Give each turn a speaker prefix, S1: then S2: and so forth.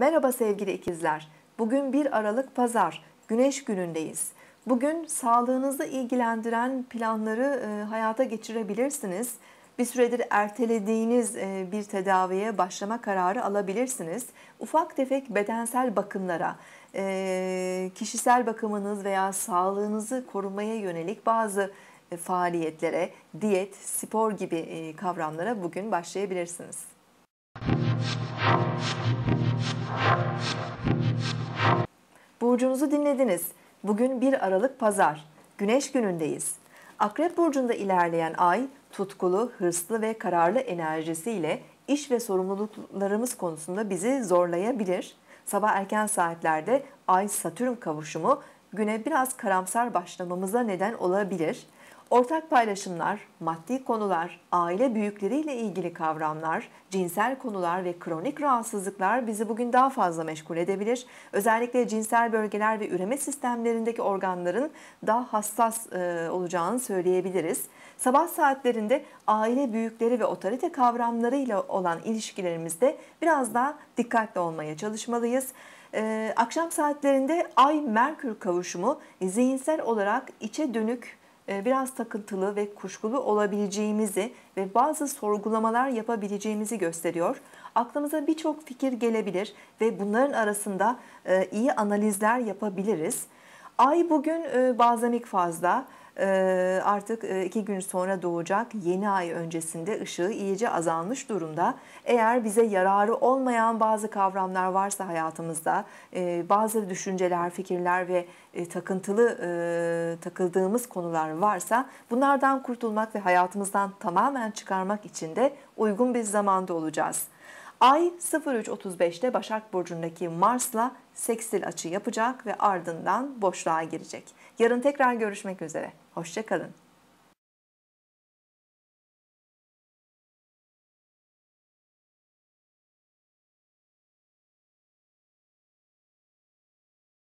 S1: Merhaba sevgili ikizler. Bugün 1 Aralık Pazar, Güneş günündeyiz. Bugün sağlığınızı ilgilendiren planları e, hayata geçirebilirsiniz. Bir süredir ertelediğiniz e, bir tedaviye başlama kararı alabilirsiniz. Ufak tefek bedensel bakımlara, e, kişisel bakımınız veya sağlığınızı korumaya yönelik bazı e, faaliyetlere, diyet, spor gibi e, kavramlara bugün başlayabilirsiniz. burcunuzu dinlediniz. Bugün 1 Aralık Pazar. Güneş günündeyiz. Akrep burcunda ilerleyen ay tutkulu, hırslı ve kararlı enerjisiyle iş ve sorumluluklarımız konusunda bizi zorlayabilir. Sabah erken saatlerde ay Satürn kavuşumu güne biraz karamsar başlamamıza neden olabilir. Ortak paylaşımlar, maddi konular, aile büyükleriyle ilgili kavramlar, cinsel konular ve kronik rahatsızlıklar bizi bugün daha fazla meşgul edebilir. Özellikle cinsel bölgeler ve üreme sistemlerindeki organların daha hassas e, olacağını söyleyebiliriz. Sabah saatlerinde aile büyükleri ve otorite kavramlarıyla olan ilişkilerimizde biraz daha dikkatli olmaya çalışmalıyız. Ee, akşam saatlerinde Ay-Merkür kavuşumu zihinsel olarak içe dönük e, biraz takıntılı ve kuşkulu olabileceğimizi ve bazı sorgulamalar yapabileceğimizi gösteriyor. Aklımıza birçok fikir gelebilir ve bunların arasında e, iyi analizler yapabiliriz. Ay bugün e, bazemik fazla, ee, artık e, iki gün sonra doğacak yeni ay öncesinde ışığı iyice azalmış durumda. Eğer bize yararı olmayan bazı kavramlar varsa hayatımızda, e, bazı düşünceler, fikirler ve e, takıntılı takıldığımız konular varsa bunlardan kurtulmak ve hayatımızdan tamamen çıkarmak için de uygun bir zamanda olacağız. Ay 03.35'te Başak Burcu'ndaki Mars'la seksil açı yapacak ve ardından boşluğa girecek. Yarın tekrar görüşmek üzere. Hoşçakalın.